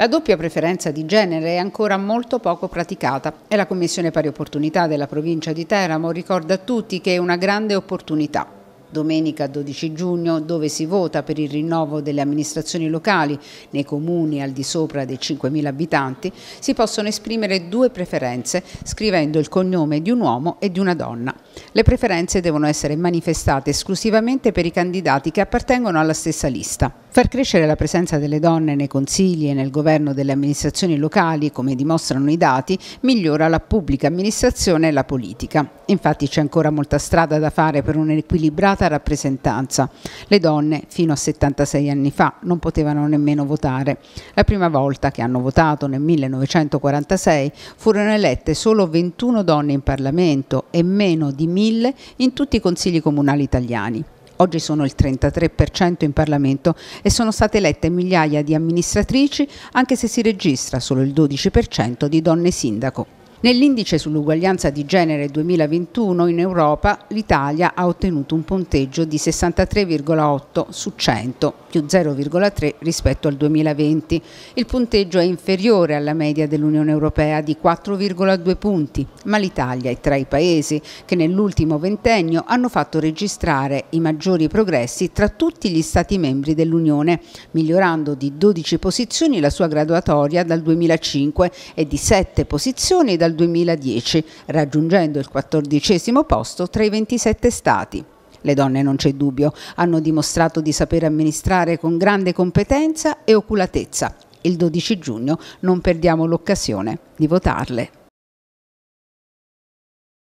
La doppia preferenza di genere è ancora molto poco praticata e la Commissione Pari Opportunità della provincia di Teramo ricorda a tutti che è una grande opportunità. Domenica 12 giugno, dove si vota per il rinnovo delle amministrazioni locali nei comuni al di sopra dei 5.000 abitanti, si possono esprimere due preferenze scrivendo il cognome di un uomo e di una donna. Le preferenze devono essere manifestate esclusivamente per i candidati che appartengono alla stessa lista. Far crescere la presenza delle donne nei consigli e nel governo delle amministrazioni locali, come dimostrano i dati, migliora la pubblica amministrazione e la politica. Infatti c'è ancora molta strada da fare per un'equilibrata rappresentanza. Le donne fino a 76 anni fa non potevano nemmeno votare. La prima volta che hanno votato nel 1946 furono elette solo 21 donne in Parlamento e meno di 1000 in tutti i consigli comunali italiani oggi sono il 33% in Parlamento e sono state elette migliaia di amministratrici anche se si registra solo il 12% di donne sindaco. Nell'indice sull'uguaglianza di genere 2021 in Europa l'Italia ha ottenuto un punteggio di 63,8 su 100, più 0,3 rispetto al 2020. Il punteggio è inferiore alla media dell'Unione Europea di 4,2 punti, ma l'Italia è tra i paesi che nell'ultimo ventennio hanno fatto registrare i maggiori progressi tra tutti gli Stati membri dell'Unione, migliorando di 12 posizioni la sua graduatoria dal 2005 e di 7 posizioni dal dal 2010, raggiungendo il quattordicesimo posto tra i 27 stati. Le donne, non c'è dubbio, hanno dimostrato di saper amministrare con grande competenza e oculatezza. Il 12 giugno non perdiamo l'occasione di votarle.